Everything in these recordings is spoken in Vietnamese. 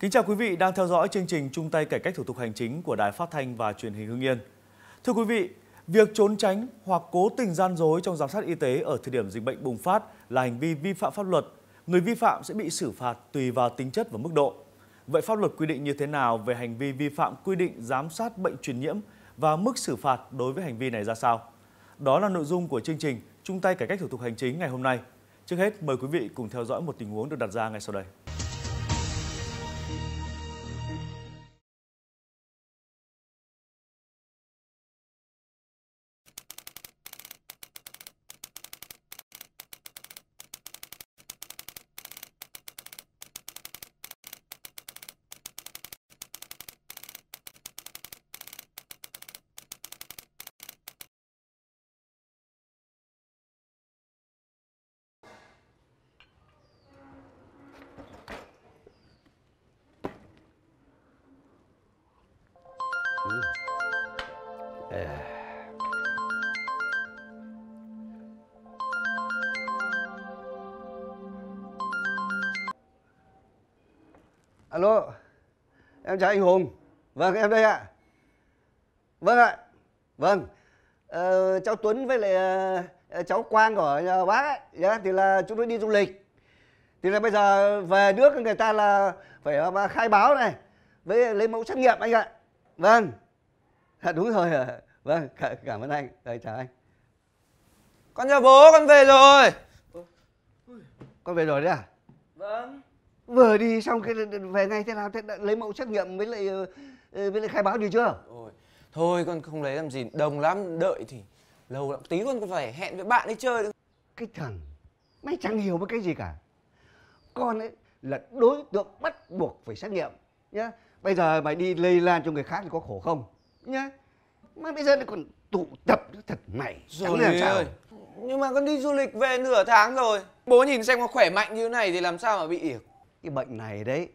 Kính chào quý vị đang theo dõi chương trình chung tay cải cách thủ tục hành chính của Đài Phát thanh và Truyền hình Hưng Yên. Thưa quý vị, việc trốn tránh hoặc cố tình gian dối trong giám sát y tế ở thời điểm dịch bệnh bùng phát là hành vi vi phạm pháp luật. Người vi phạm sẽ bị xử phạt tùy vào tính chất và mức độ. Vậy pháp luật quy định như thế nào về hành vi vi phạm quy định giám sát bệnh truyền nhiễm và mức xử phạt đối với hành vi này ra sao? Đó là nội dung của chương trình Chung tay cải cách thủ tục hành chính ngày hôm nay. Trước hết, mời quý vị cùng theo dõi một tình huống được đặt ra ngay sau đây. Ừ. Alo Em chào anh Hùng Vâng em đây ạ Vâng ạ Vâng ờ, Cháu Tuấn với lại uh, cháu Quang của nhà ờ, bác ấy yeah, dạ, Thì là chúng tôi đi du lịch Thì là bây giờ về nước người ta là phải ờ, khai báo này Với lấy mẫu xét nghiệm anh ạ vâng à, đúng rồi à. vâng cả, cảm ơn anh rồi chào anh con chào bố con về rồi con về rồi đấy à vâng vừa đi xong cái về ngay thế nào thế đã lấy mẫu xét nghiệm với lại ờ, ờ, với lại khai báo gì chưa Ôi, thôi con không lấy làm gì đồng lắm đợi thì lâu lắm tí con phải hẹn với bạn đi chơi cái thằng mày chẳng hiểu một cái gì cả con ấy là đối tượng bắt buộc phải xét nghiệm nhá bây giờ mày đi lây lan cho người khác thì có khổ không nhá mà bây giờ lại còn tụ tập nữa thật này rồi làm sao ơi. nhưng mà con đi du lịch về nửa tháng rồi bố nhìn xem có khỏe mạnh như thế này thì làm sao mà bị ỉa? cái bệnh này đấy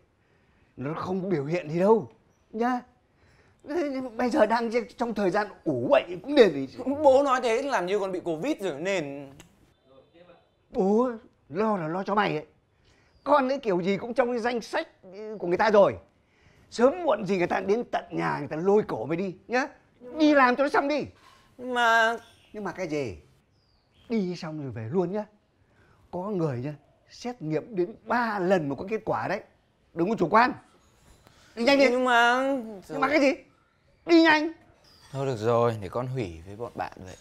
nó không biểu hiện gì đâu nhá bây giờ đang trong thời gian ủ bệnh cũng nên gì bố nói thế làm như con bị covid rồi nên bố lo là lo cho mày ấy con ấy kiểu gì cũng trong cái danh sách của người ta rồi sớm muộn gì người ta đến tận nhà người ta lôi cổ mày đi nhá đi làm cho nó xong đi mà nhưng mà cái gì đi xong rồi về luôn nhá có người nhá xét nghiệm đến 3 lần mà có kết quả đấy đừng có chủ quan đi nhanh đi nhưng mà nhưng mà cái gì đi nhanh thôi được rồi để con hủy với bọn bạn vậy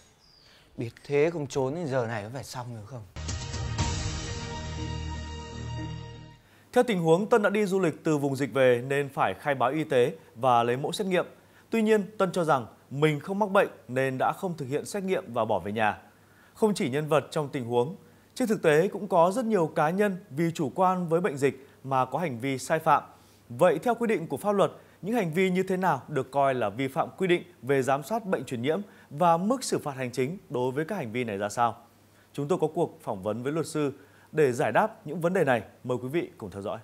biết thế không trốn đến giờ này có phải xong rồi không Theo tình huống, Tân đã đi du lịch từ vùng dịch về nên phải khai báo y tế và lấy mẫu xét nghiệm. Tuy nhiên, Tân cho rằng mình không mắc bệnh nên đã không thực hiện xét nghiệm và bỏ về nhà. Không chỉ nhân vật trong tình huống, trên thực tế cũng có rất nhiều cá nhân vì chủ quan với bệnh dịch mà có hành vi sai phạm. Vậy theo quy định của pháp luật, những hành vi như thế nào được coi là vi phạm quy định về giám sát bệnh truyền nhiễm và mức xử phạt hành chính đối với các hành vi này ra sao? Chúng tôi có cuộc phỏng vấn với luật sư để giải đáp những vấn đề này, mời quý vị cùng theo dõi.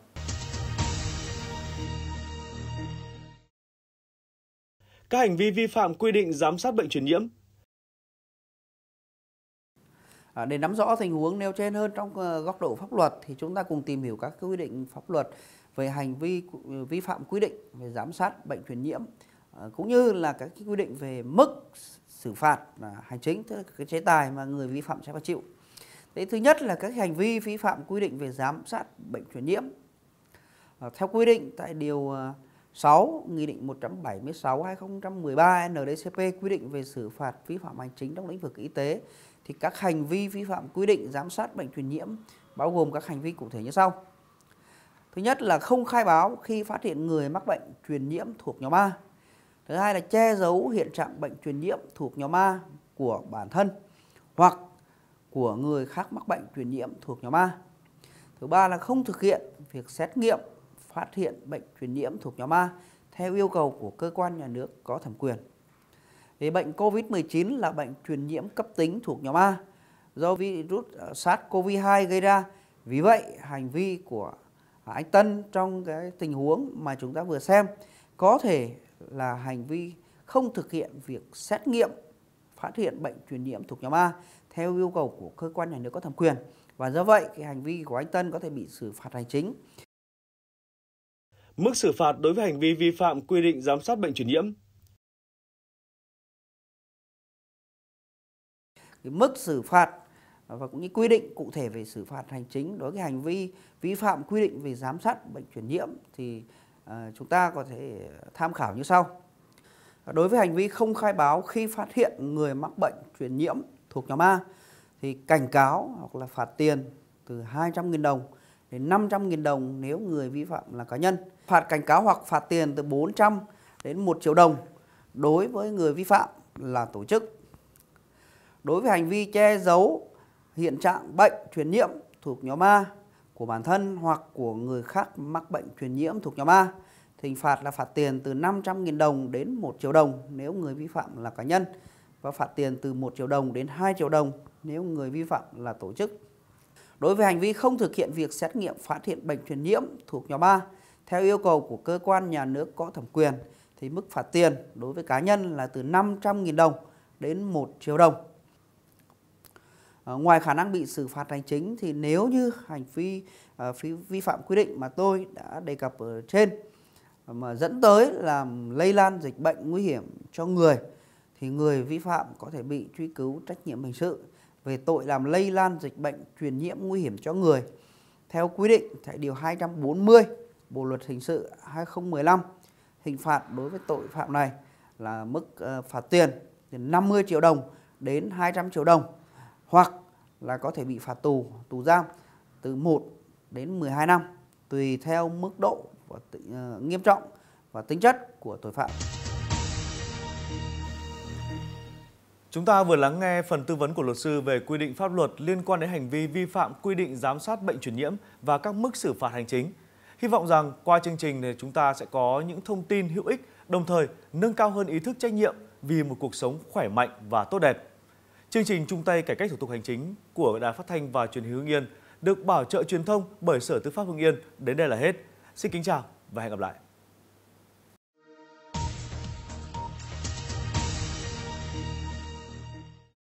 Các hành vi vi phạm quy định giám sát bệnh truyền nhiễm À, để nắm rõ tình huống nêu trên hơn trong ờ, góc độ pháp luật thì chúng ta cùng tìm hiểu các quy định pháp luật về hành vi ờ, vi phạm quy định về giám sát bệnh truyền nhiễm uh, cũng như là các quy định về mức xử phạt à, hành chính tức là cái chế tài mà người vi phạm sẽ phải chịu. Thế thứ nhất là các hành vi vi phạm quy định về giám sát bệnh truyền nhiễm. À, theo quy định tại điều 6 à, Nghị định 176/2013 NDCP quy định về xử phạt vi phạm hành chính trong lĩnh vực y tế thì các hành vi vi phạm quy định giám sát bệnh truyền nhiễm bao gồm các hành vi cụ thể như sau. Thứ nhất là không khai báo khi phát hiện người mắc bệnh truyền nhiễm thuộc nhóm A. Thứ hai là che giấu hiện trạng bệnh truyền nhiễm thuộc nhóm A của bản thân hoặc của người khác mắc bệnh truyền nhiễm thuộc nhóm A. Thứ ba là không thực hiện việc xét nghiệm phát hiện bệnh truyền nhiễm thuộc nhóm A theo yêu cầu của cơ quan nhà nước có thẩm quyền. Thì bệnh COVID-19 là bệnh truyền nhiễm cấp tính thuộc nhóm A do virus ờ, SARS-CoV-2 gây ra. Vì vậy, hành vi của à, anh Tân trong cái tình huống mà chúng ta vừa xem có thể là hành vi không thực hiện việc xét nghiệm phát hiện bệnh truyền nhiễm thuộc nhóm A theo yêu cầu của cơ quan nhà nước có thẩm quyền và do vậy cái hành vi của anh Tân có thể bị xử phạt hành chính. Mức xử phạt đối với hành vi vi phạm quy định giám sát bệnh truyền nhiễm. Cái mức xử phạt và cũng như quy định cụ thể về xử phạt hành chính đối với hành vi vi phạm quy định về giám sát bệnh truyền nhiễm thì à, chúng ta có thể tham khảo như sau. Đối với hành vi không khai báo khi phát hiện người mắc bệnh truyền nhiễm thuộc nhóm A thì cảnh cáo hoặc là phạt tiền từ 200.000 đồng đến 500.000 đồng nếu người vi phạm là cá nhân. Phạt cảnh cáo hoặc phạt tiền từ 400 đến 1 triệu đồng đối với người vi phạm là tổ chức. Đối với hành vi che giấu hiện trạng bệnh truyền nhiễm thuộc nhóm A của bản thân hoặc của người khác mắc bệnh truyền nhiễm thuộc nhóm A, thì phạt là phạt tiền từ 500.000 đồng đến 1 triệu đồng nếu người vi phạm là cá nhân và phạt tiền từ 1 triệu đồng đến 2 triệu đồng nếu người vi phạm là tổ chức. Đối với hành vi không thực hiện việc xét nghiệm phát hiện bệnh truyền nhiễm thuộc nhóm 3, theo yêu cầu của cơ quan nhà nước có thẩm quyền thì mức phạt tiền đối với cá nhân là từ 500.000 đồng đến 1 triệu đồng. À, ngoài khả năng bị xử phạt hành chính thì nếu như hành vi à, ờ, phí, vi phạm quy định mà tôi đã đề cập ở trên mà dẫn tới làm lây lan dịch bệnh nguy hiểm cho người thì người vi phạm có thể bị truy cứu trách nhiệm hình sự về tội làm lây lan dịch bệnh truyền nhiễm nguy hiểm cho người theo quy định tại điều 240 Bộ luật hình sự 2015 hình phạt đối với tội phạm này là mức ờ, phạt tiền từ 50 triệu đồng đến 200 triệu đồng hoặc là có thể bị phạt tù tù giam từ 1 đến 12 năm tùy theo mức độ và uh, nghiêm trọng và tính chất của tội phạm. Chúng ta vừa lắng nghe phần tư vấn của luật sư về quy định pháp luật liên quan đến hành vi vi phạm quy định giám sát bệnh truyền nhiễm và các mức xử phạt hành chính. Hy vọng rằng qua chương trình thì chúng ta sẽ có những thông tin hữu ích, đồng thời nâng cao hơn ý thức trách nhiệm vì một cuộc sống khỏe mạnh và tốt đẹp. Chương trình chung tay cải cách thủ tục hành chính của Đài Phát thanh và Truyền hình Hưng Yên được bảo trợ truyền thông bởi Sở Tư pháp Hưng Yên đến đây là hết. Xin kính chào và hẹn gặp lại.